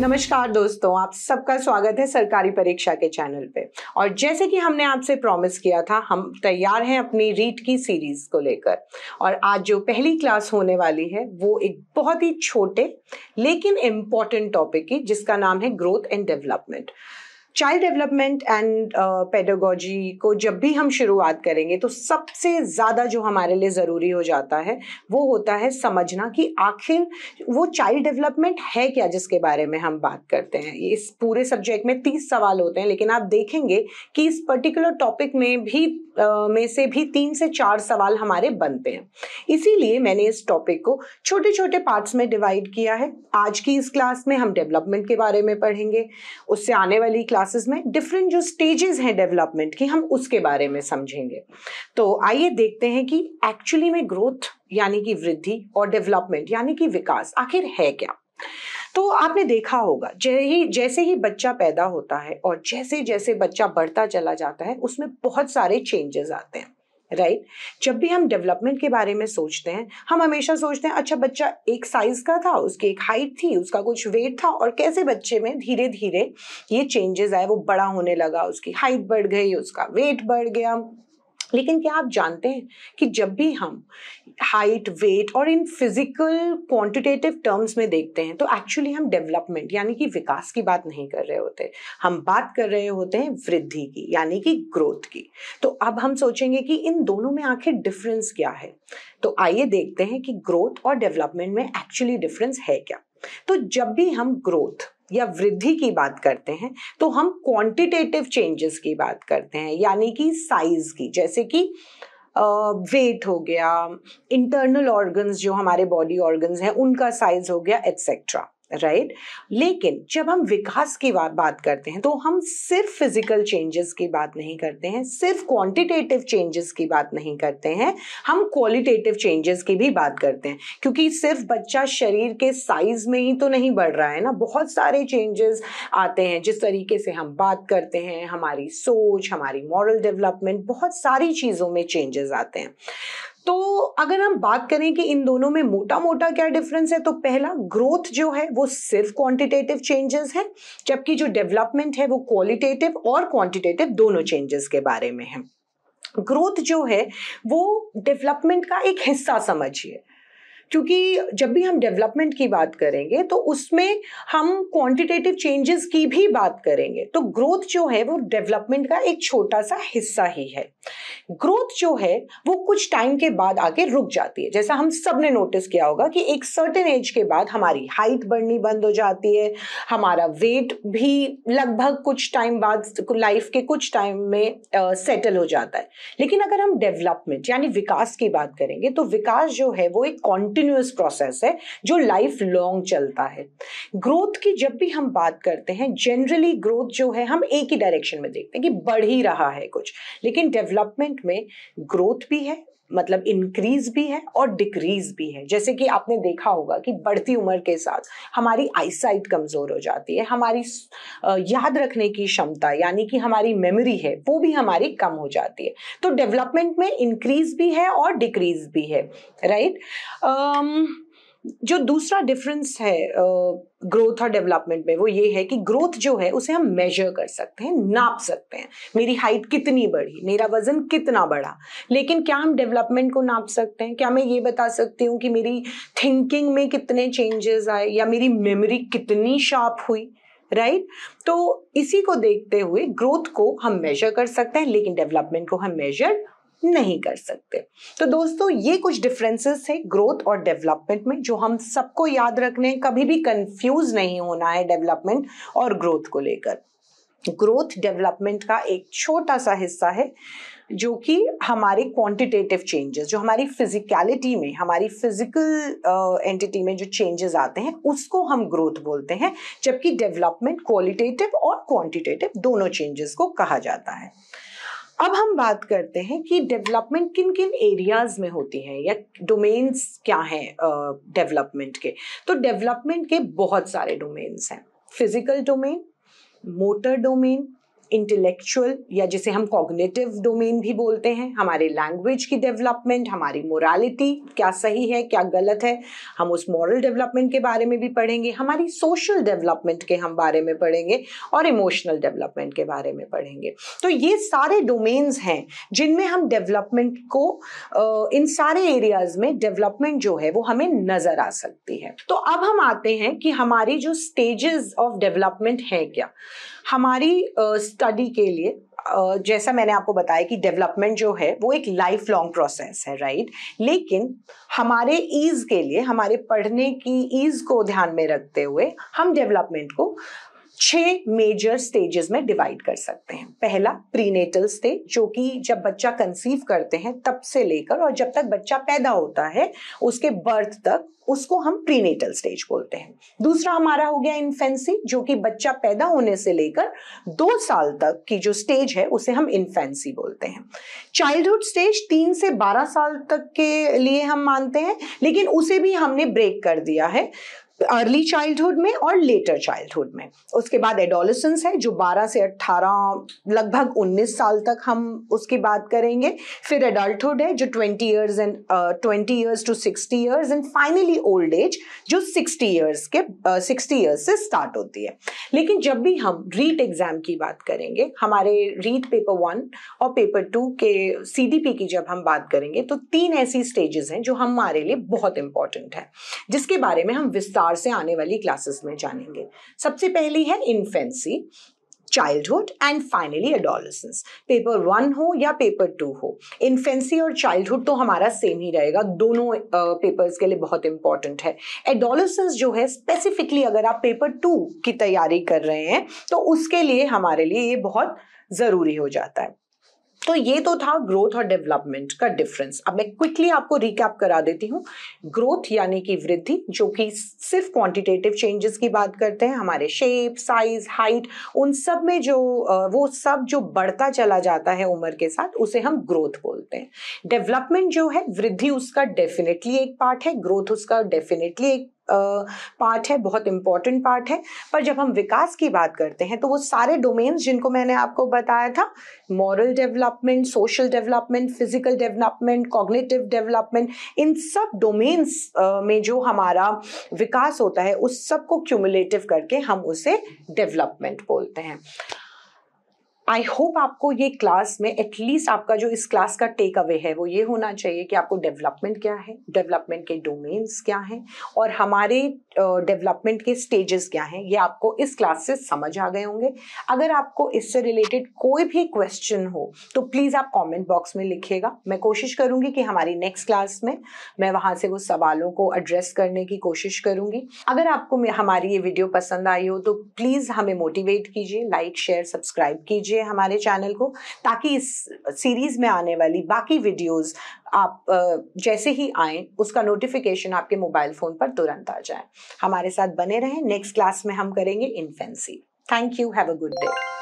नमस्कार दोस्तों आप सबका स्वागत है सरकारी परीक्षा के चैनल पे और जैसे कि हमने आपसे प्रॉमिस किया था हम तैयार हैं अपनी रीट की सीरीज को लेकर और आज जो पहली क्लास होने वाली है वो एक बहुत ही छोटे लेकिन इम्पॉर्टेंट टॉपिक की जिसका नाम है growth and development child development and pedagogy को जब भी हम शुरुआत करेंगे तो सबसे ज़्यादा जो हमारे लिए ज़रूरी हो जाता है वो होता है समझना कि आखिर वो चाइल्ड डेवलपमेंट है क्या जिसके बारे में हम बात करते हैं इस पूरे सब्जेक्ट में तीस सवाल होते हैं लेकिन आप देखेंगे कि इस पर्टिकुलर टॉपिक में भी में से भी तीन से चार सवाल हमारे बनते हैं इसीलिए मैंने इस टॉपिक को छोटे छोटे पार्ट्स में डिवाइड किया है आज की इस क्लास में हम डेवलपमेंट के बारे में पढ़ेंगे उससे आने वाली क्लास क्लासेस में डिफरेंट जो स्टेजेस हैं डेवलपमेंट की हम उसके बारे में समझेंगे तो आइए देखते हैं कि एक्चुअली में ग्रोथ यानी कि वृद्धि और डेवलपमेंट यानी कि विकास आखिर है क्या तो आपने देखा होगा जै ही जैसे ही बच्चा पैदा होता है और जैसे जैसे बच्चा बढ़ता चला जाता है उसमें बहुत सारे चेंजेस आते हैं राइट right? जब भी हम डेवलपमेंट के बारे में सोचते हैं हम हमेशा सोचते हैं अच्छा बच्चा एक साइज का था उसकी एक हाइट थी उसका कुछ वेट था और कैसे बच्चे में धीरे धीरे ये चेंजेस आए वो बड़ा होने लगा उसकी हाइट बढ़ गई उसका वेट बढ़ गया लेकिन क्या आप जानते हैं कि जब भी हम हाइट वेट और इन फिजिकल क्वांटिटेटिव टर्म्स में देखते हैं तो एक्चुअली हम डेवलपमेंट यानी कि विकास की बात नहीं कर रहे होते हम बात कर रहे होते हैं वृद्धि की यानी कि ग्रोथ की तो अब हम सोचेंगे कि इन दोनों में आखिर डिफरेंस क्या है तो आइए देखते हैं कि ग्रोथ और डेवलपमेंट में एक्चुअली डिफरेंस है क्या तो जब भी हम ग्रोथ या वृद्धि की बात करते हैं तो हम क्वांटिटेटिव चेंजेस की बात करते हैं यानी कि साइज की जैसे कि वेट हो गया इंटरनल ऑर्गन्स जो हमारे बॉडी ऑर्गन्स हैं उनका साइज हो गया एट्सेट्रा राइट right? लेकिन जब हम विकास की बात करते हैं तो हम सिर्फ फिजिकल चेंजेस की बात नहीं करते हैं सिर्फ क्वांटिटेटिव चेंजेस की बात नहीं करते हैं हम क्वालिटेटिव चेंजेस की भी बात करते हैं क्योंकि सिर्फ बच्चा शरीर के साइज में ही तो नहीं बढ़ रहा है ना बहुत सारे चेंजेस आते हैं जिस तरीके से हम बात करते हैं हमारी सोच हमारी मॉरल डेवलपमेंट बहुत सारी चीज़ों में चेंजेस आते हैं तो अगर हम बात करें कि इन दोनों में मोटा मोटा क्या डिफरेंस है तो पहला ग्रोथ जो है वो सिर्फ क्वांटिटेटिव चेंजेस है जबकि जो डेवलपमेंट है वो क्वालिटेटिव और क्वांटिटेटिव दोनों चेंजेस के बारे में है ग्रोथ जो है वो डेवलपमेंट का एक हिस्सा समझिए क्योंकि जब भी हम डेवलपमेंट की बात करेंगे तो उसमें हम क्वांटिटेटिव चेंजेस की भी बात करेंगे तो ग्रोथ जो है वो डेवलपमेंट का एक छोटा सा हिस्सा ही है ग्रोथ जो है वो कुछ टाइम के बाद आके रुक जाती है जैसा हम सब ने नोटिस किया होगा कि एक सर्टेन एज के बाद हमारी हाइट बढ़नी बंद हो जाती है हमारा वेट भी लगभग कुछ टाइम बाद लाइफ के कुछ टाइम में सेटल uh, हो जाता है लेकिन अगर हम डेवलपमेंट यानी विकास की बात करेंगे तो विकास जो है वो एक कॉन्ट कंटिन्यूस प्रोसेस है जो लाइफ लॉन्ग चलता है ग्रोथ की जब भी हम बात करते हैं जनरली ग्रोथ जो है हम एक ही डायरेक्शन में देखते हैं कि बढ़ ही रहा है कुछ लेकिन डेवलपमेंट में ग्रोथ भी है मतलब इंक्रीज भी है और डिक्रीज भी है जैसे कि आपने देखा होगा कि बढ़ती उम्र के साथ हमारी आईसाइट कमज़ोर हो जाती है हमारी याद रखने की क्षमता यानी कि हमारी मेमोरी है वो भी हमारी कम हो जाती है तो डेवलपमेंट में इंक्रीज भी है और डिक्रीज भी है राइट right? um, जो दूसरा डिफरेंस है ग्रोथ और डेवलपमेंट में वो ये है कि ग्रोथ जो है उसे हम मेजर कर सकते हैं नाप सकते हैं मेरी हाइट कितनी बढ़ी मेरा वजन कितना बढ़ा लेकिन क्या हम डेवलपमेंट को नाप सकते हैं क्या मैं ये बता सकती हूँ कि मेरी थिंकिंग में कितने चेंजेस आए या मेरी मेमोरी कितनी शार्प हुई राइट right? तो इसी को देखते हुए ग्रोथ को हम मेजर कर सकते हैं लेकिन डेवलपमेंट को हम मेजर नहीं कर सकते तो दोस्तों ये कुछ डिफरेंसेस है ग्रोथ और डेवलपमेंट में जो हम सबको याद रखने कभी भी कंफ्यूज नहीं होना है डेवलपमेंट और ग्रोथ को लेकर ग्रोथ डेवलपमेंट का एक छोटा सा हिस्सा है जो कि हमारे क्वांटिटेटिव चेंजेस जो हमारी फिजिकलिटी में हमारी फिजिकल एंटिटी में जो चेंजेस आते हैं उसको हम ग्रोथ बोलते हैं जबकि डेवलपमेंट क्वालिटेटिव और क्वांटिटेटिव दोनों चेंजेस को कहा जाता है अब हम बात करते हैं कि डेवलपमेंट किन किन एरियाज में होती है या डोमेन्स क्या हैं डेवलपमेंट के तो डेवलपमेंट के बहुत सारे डोमेन्स हैं physical domain motor domain intellectual या जिसे हम कॉग्नेटिव डोमेन भी बोलते हैं हमारे लैंग्वेज की डेवलपमेंट हमारी मोरालिटी क्या सही है क्या गलत है हम उस मॉरल डेवलपमेंट के बारे में भी पढ़ेंगे हमारी सोशल डेवलपमेंट के हम बारे में पढ़ेंगे और इमोशनल डेवलपमेंट के बारे में पढ़ेंगे तो ये सारे डोमेन्स हैं जिनमें हम डेवलपमेंट को इन सारे एरियाज में डेवलपमेंट जो है वो हमें नज़र आ सकती है तो अब हम आते हैं कि हमारी जो स्टेजेस ऑफ डेवलपमेंट है क्या हमारी uh, स्टडी के लिए जैसा मैंने आपको बताया कि डेवलपमेंट जो है वो एक लाइफ लॉन्ग प्रोसेस है राइट लेकिन हमारे ईज के लिए हमारे पढ़ने की ईज को ध्यान में रखते हुए हम डेवलपमेंट को छह मेजर स्टेजेस में डिवाइड कर सकते हैं पहला प्रीनेटल स्टेज जो कि जब बच्चा कंसीव करते हैं तब से लेकर और जब तक बच्चा पैदा होता है उसके बर्थ तक उसको हम प्रीनेटल स्टेज बोलते हैं दूसरा हमारा हो गया इन्फेंसी जो कि बच्चा पैदा होने से लेकर दो साल तक की जो स्टेज है उसे हम इन्फेंसी बोलते हैं चाइल्डहुड स्टेज तीन से बारह साल तक के लिए हम मानते हैं लेकिन उसे भी हमने ब्रेक कर दिया है अर्ली चाइल्डहुड में और लेटर चाइल्डहुड में उसके बाद एडोलसेंस है जो 12 से 18 लगभग 19 साल तक हम उसकी बात करेंगे फिर एडल्टहुड है जो 20 years and 20 years to 60 years and finally old age जो 60 इयर्स के सिक्सटी 60 इयर्स से स्टार्ट होती है लेकिन जब भी हम रीट एग्ज़ाम की बात करेंगे हमारे रीट पेपर वन और पेपर टू के सी की जब हम बात करेंगे तो तीन ऐसी स्टेजेस हैं जो हमारे लिए बहुत इंपॉर्टेंट है जिसके बारे में हम विस्तार विस्तार से आने वाली क्लासेस में जानेंगे सबसे पहली है infancy childhood and finally adolescence paper one हो या पेपर टू हो इन्फेंसी और चाइल्डहुड तो हमारा सेम ही रहेगा दोनों पेपर्स uh, के लिए बहुत इंपॉर्टेंट है एडोलसेंस जो है स्पेसिफिकली अगर आप पेपर टू की तैयारी कर रहे हैं तो उसके लिए हमारे लिए ये बहुत ज़रूरी हो जाता है तो ये तो था ग्रोथ और डेवलपमेंट का डिफरेंस अब मैं क्विकली आपको रिकैप करा देती हूँ ग्रोथ यानी कि वृद्धि जो कि सिर्फ क्वांटिटेटिव चेंजेस की बात करते हैं हमारे शेप साइज हाइट उन सब में जो वो सब जो बढ़ता चला जाता है उम्र के साथ उसे हम ग्रोथ बोलते हैं डेवलपमेंट जो है वृद्धि उसका डेफिनेटली एक पार्ट है ग्रोथ उसका डेफिनेटली एक पार्ट है बहुत इम्पॉर्टेंट पार्ट है पर जब हम विकास की बात करते हैं तो वो सारे डोमेन्स जिनको मैंने आपको बताया था moral development social development physical development cognitive development इन सब डोमेन्स में जो हमारा विकास होता है उस सब को क्यूमुलेटिव करके हम उसे डेवलपमेंट बोलते हैं आई होप आपको ये क्लास में एटलीस्ट आपका जो इस क्लास का टेक अवे है वो ये होना चाहिए कि आपको डेवलपमेंट क्या है डेवलपमेंट के डोमेन्स क्या हैं और हमारे डेवलपमेंट के स्टेजेस क्या हैं ये आपको इस क्लास से समझ आ गए होंगे अगर आपको इससे रिलेटेड कोई भी क्वेश्चन हो तो प्लीज़ आप कमेंट बॉक्स में लिखिएगा मैं कोशिश करूँगी कि हमारी नेक्स्ट क्लास में मैं वहाँ से वो सवालों को एड्रेस करने की कोशिश करूँगी अगर आपको हमारी ये वीडियो पसंद आई हो तो प्लीज़ हमें मोटिवेट कीजिए लाइक शेयर सब्सक्राइब कीजिए कीजिए हमारे चैनल को ताकि इस सीरीज़ में आने वाली बाकी वीडियोस आप जैसे ही आए उसका नोटिफिकेशन आपके मोबाइल फ़ोन पर तुरंत आ जाए हमारे साथ बने रहें नेक्स्ट क्लास में हम करेंगे infancy thank you have a good day